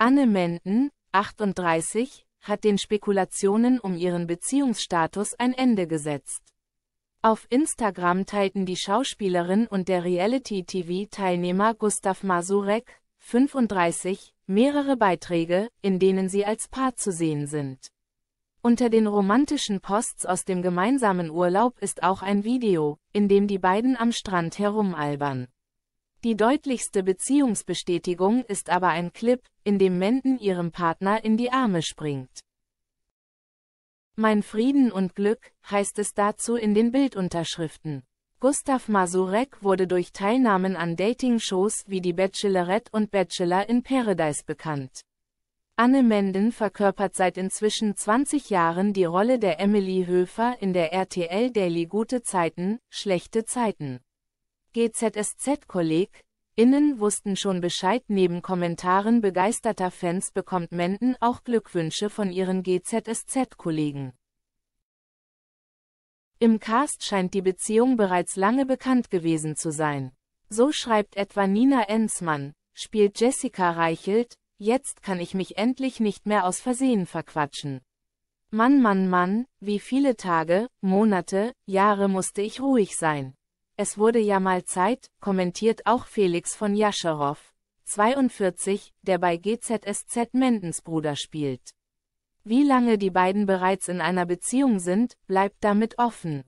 Anne Menden, 38, hat den Spekulationen um ihren Beziehungsstatus ein Ende gesetzt. Auf Instagram teilten die Schauspielerin und der Reality-TV-Teilnehmer Gustav Masurek, 35, mehrere Beiträge, in denen sie als Paar zu sehen sind. Unter den romantischen Posts aus dem gemeinsamen Urlaub ist auch ein Video, in dem die beiden am Strand herumalbern. Die deutlichste Beziehungsbestätigung ist aber ein Clip, in dem Menden ihrem Partner in die Arme springt. Mein Frieden und Glück, heißt es dazu in den Bildunterschriften. Gustav Masurek wurde durch Teilnahmen an Dating-Shows wie die Bachelorette und Bachelor in Paradise bekannt. Anne Menden verkörpert seit inzwischen 20 Jahren die Rolle der Emily Höfer in der RTL Daily Gute Zeiten, Schlechte Zeiten. GZSZ-Kolleg, Innen wussten schon Bescheid, neben Kommentaren begeisterter Fans bekommt Menden auch Glückwünsche von ihren GZSZ-Kollegen. Im Cast scheint die Beziehung bereits lange bekannt gewesen zu sein. So schreibt etwa Nina Enzmann, spielt Jessica Reichelt, jetzt kann ich mich endlich nicht mehr aus Versehen verquatschen. Mann Mann Mann, wie viele Tage, Monate, Jahre musste ich ruhig sein. Es wurde ja mal Zeit, kommentiert auch Felix von Jascherow, 42, der bei GZSZ Mendens Bruder spielt. Wie lange die beiden bereits in einer Beziehung sind, bleibt damit offen.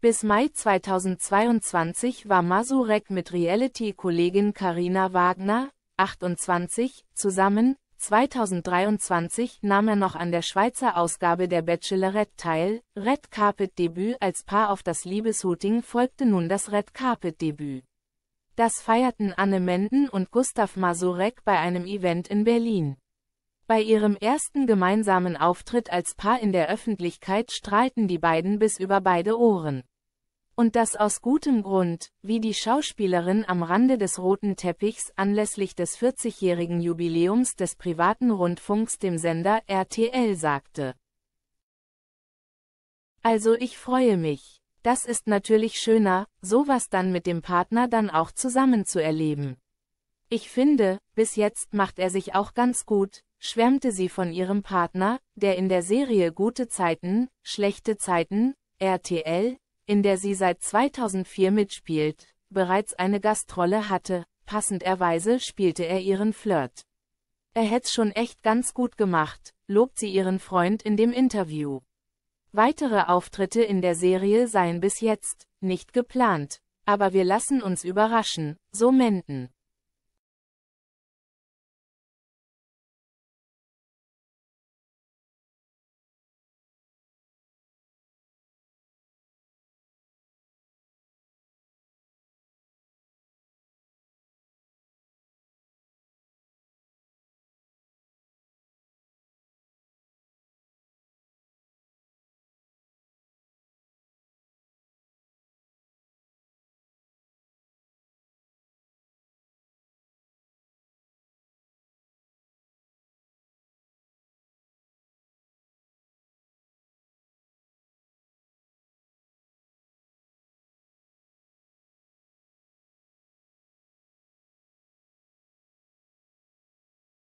Bis Mai 2022 war Masurek mit Reality-Kollegin Karina Wagner, 28, zusammen, 2023 nahm er noch an der Schweizer Ausgabe der Bachelorette teil, Red Carpet Debüt als Paar auf das Liebeshooting folgte nun das Red Carpet Debüt. Das feierten Anne Menden und Gustav Masurek bei einem Event in Berlin. Bei ihrem ersten gemeinsamen Auftritt als Paar in der Öffentlichkeit strahlten die beiden bis über beide Ohren. Und das aus gutem Grund, wie die Schauspielerin am Rande des roten Teppichs anlässlich des 40-jährigen Jubiläums des privaten Rundfunks dem Sender RTL sagte. Also ich freue mich. Das ist natürlich schöner, sowas dann mit dem Partner dann auch zusammen zu erleben. Ich finde, bis jetzt macht er sich auch ganz gut, schwärmte sie von ihrem Partner, der in der Serie Gute Zeiten, Schlechte Zeiten, RTL, in der sie seit 2004 mitspielt, bereits eine Gastrolle hatte, passenderweise spielte er ihren Flirt. Er hätt's schon echt ganz gut gemacht, lobt sie ihren Freund in dem Interview. Weitere Auftritte in der Serie seien bis jetzt nicht geplant, aber wir lassen uns überraschen, so Menden.